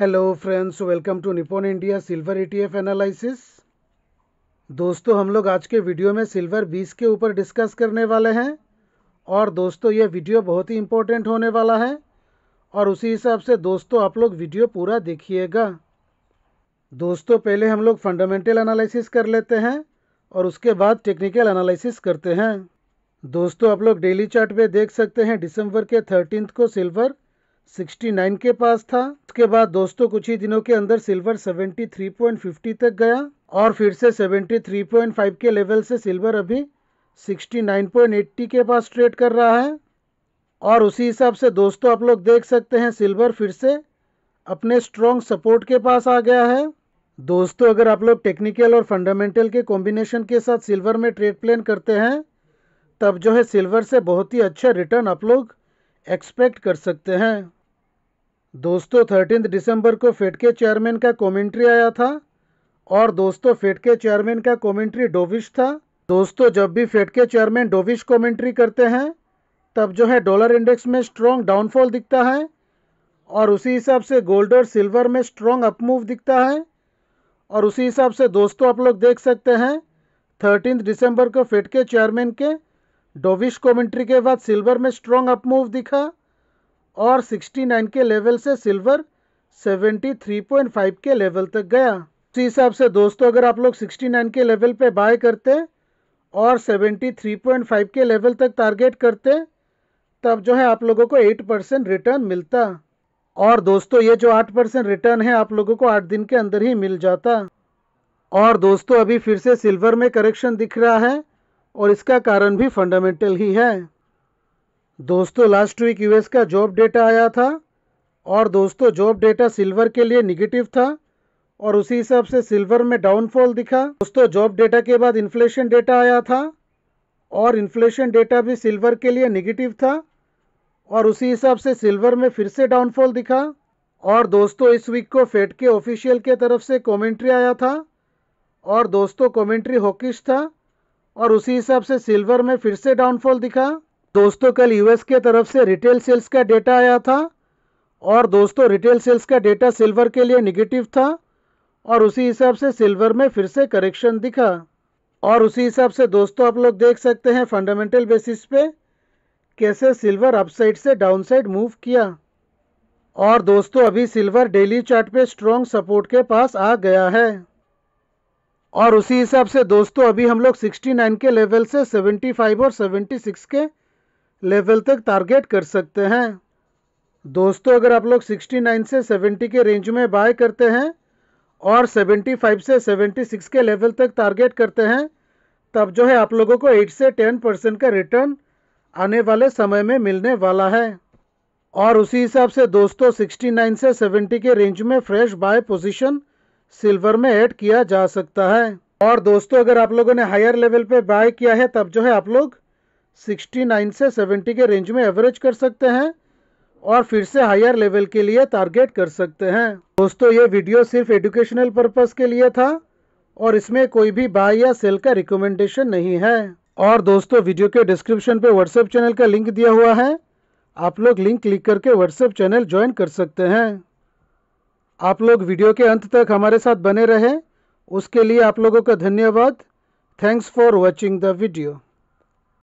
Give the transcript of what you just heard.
hello friends welcome to Nippon India silver ETF analysis दोस्तों हम लोग आज के वीडियो में सिल्वर 20 के ऊपर डिस्कस करने वाले हैं और दोस्तों यह वीडियो बहुत ही इम्पोर्टेंट होने वाला है और उसी हिसाब से दोस्तों आप लोग वीडियो पूरा देखिएगा दोस्तों पहले हम लोग फंडामेंटल एनालिसिस कर लेते हैं और उसके बाद टेक्निकल एनालिसिस करते हैं दोस्तों आप लोग डेली चार्ट में देख सकते हैं दिसंबर के थर्टीनथ को सिल्वर 69 के पास था उसके बाद दोस्तों कुछ ही दिनों के अंदर सिल्वर 73.50 तक गया और फिर से 73.5 के लेवल से सिल्वर अभी 69.80 के पास ट्रेड कर रहा है और उसी हिसाब से दोस्तों आप लोग देख सकते हैं सिल्वर फिर से अपने स्ट्रॉन्ग सपोर्ट के पास आ गया है दोस्तों अगर आप लोग टेक्निकल और फंडामेंटल के कॉम्बिनेशन के साथ सिल्वर में ट्रेड प्लान करते हैं तब जो है सिल्वर से बहुत ही अच्छा रिटर्न आप लोग एक्सपेक्ट कर सकते हैं दोस्तों थर्टीन दिसंबर को फेड के चेयरमैन का कमेंट्री आया था और दोस्तों फेड के चेयरमैन का कमेंट्री डोविश था दोस्तों जब भी फेड के चेयरमैन डोविश कमेंट्री करते हैं तब जो है डॉलर इंडेक्स में स्ट्रॉन्ग डाउनफॉल दिखता है और उसी हिसाब से गोल्ड और सिल्वर में स्ट्रॉन्ग अपमूव दिखता है और उसी हिसाब से दोस्तों आप लोग देख सकते हैं थर्टीन दिसंबर को फेड के चेयरमैन के डोविश कॉमेंट्री के बाद सिल्वर में स्ट्रॉन्ग मूव दिखा और 69 के लेवल से सिल्वर 73.5 के लेवल तक गया उसी हिसाब से दोस्तों अगर आप लोग 69 के लेवल पे बाय करते और 73.5 के लेवल तक टारगेट करते तब जो है आप लोगों को 8 परसेंट रिटर्न मिलता और दोस्तों ये जो 8 परसेंट रिटर्न है आप लोगों को 8 दिन के अंदर ही मिल जाता और दोस्तों अभी फिर से सिल्वर में करेक्शन दिख रहा है और इसका कारण भी फंडामेंटल ही है दोस्तों लास्ट वीक यूएस का जॉब डेटा आया था और दोस्तों जॉब डेटा सिल्वर के लिए निगेटिव था और उसी हिसाब से सिल्वर में डाउनफॉल दिखा दोस्तों जॉब डेटा के बाद इन्फ्लेशन डेटा आया था और इन्फ्लेशन डेटा भी सिल्वर के लिए निगेटिव था और उसी हिसाब से सिल्वर में फिर से डाउनफॉल दिखा और दोस्तों इस वीक को फेड के ऑफिशियल के तरफ से कमेंट्री आया था और दोस्तों कमेंट्री हॉकिश था और उसी हिसाब से सिल्वर में फिर से डाउनफॉल दिखा दोस्तों कल यूएस के तरफ से रिटेल सेल्स का डेटा आया था और दोस्तों रिटेल सेल्स का डेटा सिल्वर के लिए निगेटिव था और उसी हिसाब से सिल्वर में फिर से करेक्शन दिखा और उसी हिसाब से दोस्तों आप लोग देख सकते हैं फंडामेंटल बेसिस पे कैसे सिल्वर अपसाइड से डाउनसाइड मूव किया और दोस्तों अभी सिल्वर डेली चार्ट पे स्ट्रॉन्ग सपोर्ट के पास आ गया है और उसी हिसाब से दोस्तों अभी हम लोग 69 के लेवल से 75 और 76 के लेवल तक टारगेट कर सकते हैं दोस्तों अगर आप लोग 69 से 70 के रेंज में बाय करते हैं और 75 से 76 के लेवल तक टारगेट करते हैं तब जो है आप लोगों को 8 से 10 परसेंट का रिटर्न आने वाले समय में मिलने वाला है और उसी हिसाब से दोस्तों 69 से 70 के रेंज में फ्रेश बाय पोजीशन सिल्वर में ऐड किया जा सकता है और दोस्तों अगर आप लोगों ने हायर लेवल पे बाय किया है तब जो है आप लोग 69 से 70 के रेंज में एवरेज कर सकते हैं और फिर से हायर लेवल के लिए टारगेट कर सकते हैं दोस्तों ये वीडियो सिर्फ एडुकेशनल पर्पज़ के लिए था और इसमें कोई भी बाय या सेल का रिकमेंडेशन नहीं है और दोस्तों वीडियो के डिस्क्रिप्शन पे व्हाट्सएप चैनल का लिंक दिया हुआ है आप लोग लिंक क्लिक करके व्हाट्सएप चैनल ज्वाइन कर सकते हैं आप लोग वीडियो के अंत तक हमारे साथ बने रहें उसके लिए आप लोगों का धन्यवाद thanks for watching the video